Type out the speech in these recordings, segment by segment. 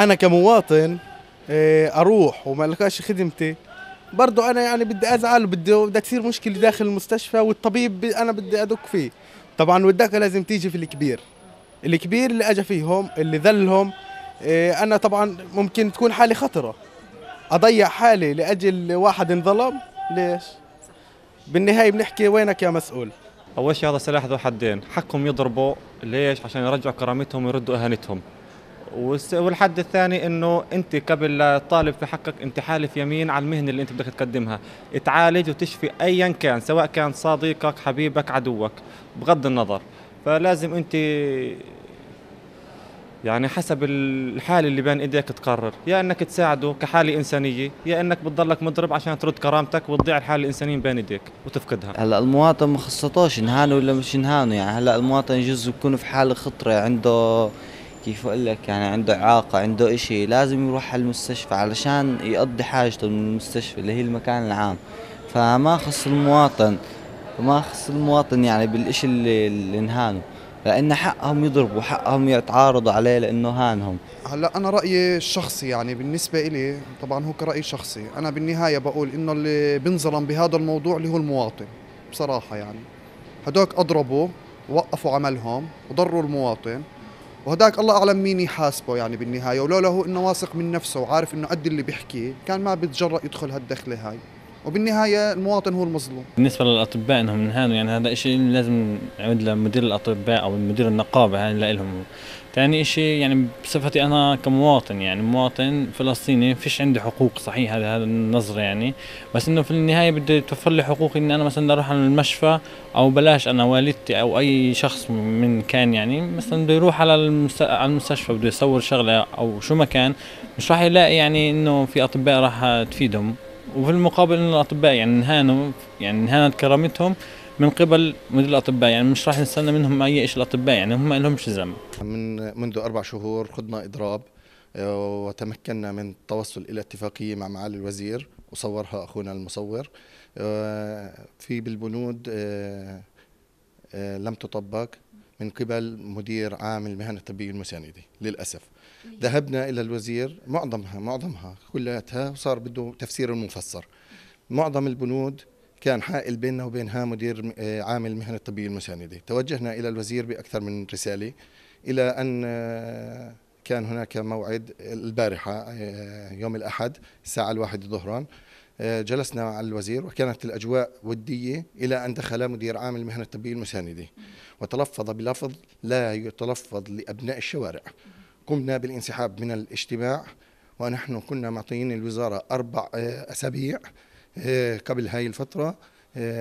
انا كمواطن إيه، اروح وما لقاش خدمتي برضه انا يعني بدي ازعل وبدي بدها تصير مشكله داخل المستشفى والطبيب انا بدي ادق فيه طبعا والدقه لازم تيجي في الكبير الكبير اللي اجى فيهم اللي ذلهم إيه، انا طبعا ممكن تكون حالي خطره اضيع حالي لاجل واحد انظلم ليش بالنهايه بنحكي وينك يا مسؤول اول شيء هذا سلاح ذو حدين حقهم يضربوا ليش عشان يرجعوا كرامتهم ويردوا اهانتهم والحد الثاني انه انت قبل طالب في حقك انت حالف يمين على المهنه اللي انت بدك تقدمها تعالج وتشفي ايا كان سواء كان صديقك حبيبك عدوك بغض النظر فلازم انت يعني حسب الحال اللي بين ايديك تقرر يا انك تساعده كحاله انسانيه يا انك بتضلك مضرب عشان ترد كرامتك وتضيع الحاله الانسانيه بين ايديك وتفقدها هلا المواطن ما خصتوش نهانه ولا مش نهانه يعني هلا المواطن يجوز يكون في حاله خطره عنده كيف اقول لك يعني عنده اعاقه عنده إشي لازم يروح على المستشفى علشان يقضي حاجته من المستشفى اللي هي المكان العام فما خص المواطن ما خص المواطن يعني بالإشي اللي, اللي انهانه لان حقهم يضربوا حقهم يتعارضوا عليه لانه هانهم هلا انا رايي الشخصي يعني بالنسبه إلي طبعا هو كراي شخصي انا بالنهايه بقول انه اللي بنظلم بهذا الموضوع اللي هو المواطن بصراحه يعني هدوك اضربوا وقفوا عملهم وضروا المواطن وهداك الله اعلم مين يحاسبه يعني بالنهايه ولولا هو انه واثق من نفسه وعارف انه قد اللي بيحكيه كان ما بيتجرأ يدخل هالدخله هاي وبالنهايه المواطن هو المظلوم. بالنسبه للاطباء انهم ينهانوا يعني هذا شيء لازم نعود لمدير الاطباء او مدير النقابه هاي يعني لهم. ثاني شيء يعني بصفتي انا كمواطن يعني مواطن فلسطيني فيش عندي حقوق صحيح هذا هذا النظر يعني بس انه في النهايه بده يتوفر لي حقوقي اني انا مثلا اروح على المشفى او بلاش انا والدتي او اي شخص من كان يعني مثلا بده يروح على المستشفى بده يصور شغله او شو ما كان مش راح يلاقي يعني انه في اطباء راح تفيدهم وفي المقابل الاطباء يعني انهانوا يعني انهانت كرامتهم من قبل مدير الاطباء يعني مش راح نستنى منهم اي شيء الاطباء يعني هم ما لهمش ذنب من منذ اربع شهور خضنا اضراب آه، وتمكنا من التوصل الى اتفاقيه مع معالي الوزير وصورها اخونا المصور آه، في بالبنود آه، لم تطبق من قبل مدير عام المهن الطبية المساندة للأسف إيه. ذهبنا إلى الوزير معظمها معظمها كلها صار بده تفسير مفسر معظم البنود كان حائل بيننا وبينها مدير آه، عام المهن الطبية المساندة توجهنا إلى الوزير بأكثر من رسالة إلى أن آه، كان هناك موعد البارحة آه، يوم الأحد الساعة الواحد ظهرا آه، جلسنا مع الوزير وكانت الأجواء ودية إلى أن دخل مدير عام المهنة الطبية المساندة وتلفظ بلفظ لا يتلفظ لأبناء الشوارع قمنا بالانسحاب من الاجتماع ونحن كنا معطيين الوزارة أربع آه، أسابيع آه، قبل هاي الفترة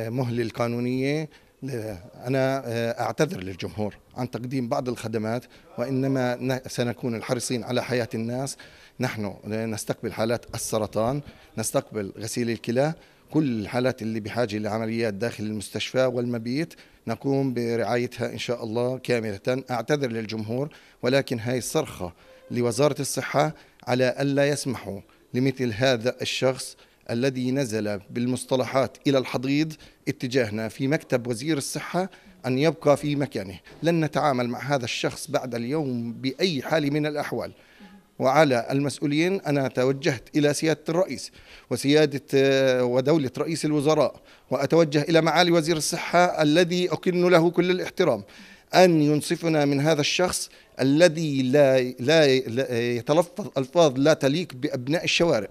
مهلة القانونية أنا آه، أعتذر للجمهور عن تقديم بعض الخدمات وإنما سنكون الحريصين على حياة الناس نحن نستقبل حالات السرطان نستقبل غسيل الكلى كل الحالات اللي بحاجة لعمليات داخل المستشفى والمبيت نقوم برعايتها إن شاء الله كاملة أعتذر للجمهور ولكن هاي الصرخة لوزارة الصحة على ألا يسمحوا لمثل هذا الشخص الذي نزل بالمصطلحات إلى الحضيض اتجاهنا في مكتب وزير الصحة أن يبقى في مكانه لن نتعامل مع هذا الشخص بعد اليوم بأي حال من الأحوال وعلى المسؤولين أنا توجهت إلى سيادة الرئيس وسيادة آه، ودولة رئيس الوزراء وأتوجه إلى معالي وزير الصحة الذي أكن له كل الاحترام أن ينصفنا من هذا الشخص الذي لا, لا يتلفظ ألفاظ لا تليق بأبناء الشوارع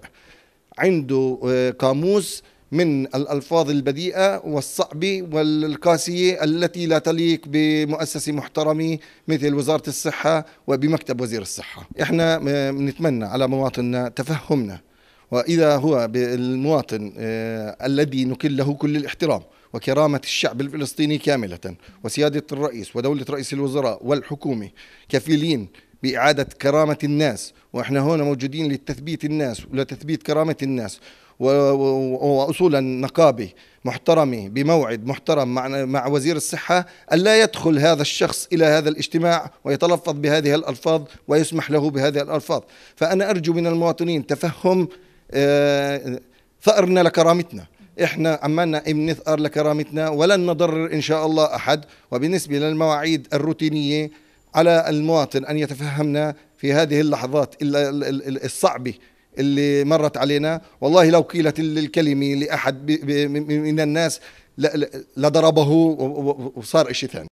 عنده آه، قاموس من الألفاظ البذيئة والصعبة والقاسية التي لا تليق بمؤسسة محترمة مثل وزارة الصحة وبمكتب وزير الصحة إحنا بنتمنى آه، على مواطننا تفهمنا وإذا هو المواطن آه، الذي نكل له كل الاحترام وكرامة الشعب الفلسطيني كاملة وسيادة الرئيس ودولة رئيس الوزراء والحكومة كفيلين بإعادة كرامة الناس وإحنا هنا موجودين لتثبيت الناس ولتثبيت كرامة الناس واصولا نقابه محترمه بموعد محترم مع مع وزير الصحه الا يدخل هذا الشخص الى هذا الاجتماع ويتلفظ بهذه الالفاظ ويسمح له بهذه الالفاظ فانا ارجو من المواطنين تفهم آه، ثارنا لكرامتنا احنا عمالنا بنثار لكرامتنا ولن نضرر ان شاء الله احد وبالنسبه للمواعيد الروتينيه على المواطن أن يتفهمنا في هذه اللحظات الصعبة اللي مرت علينا والله لو قيلت الكلمة لأحد من الناس لضربه وصار شيء ثاني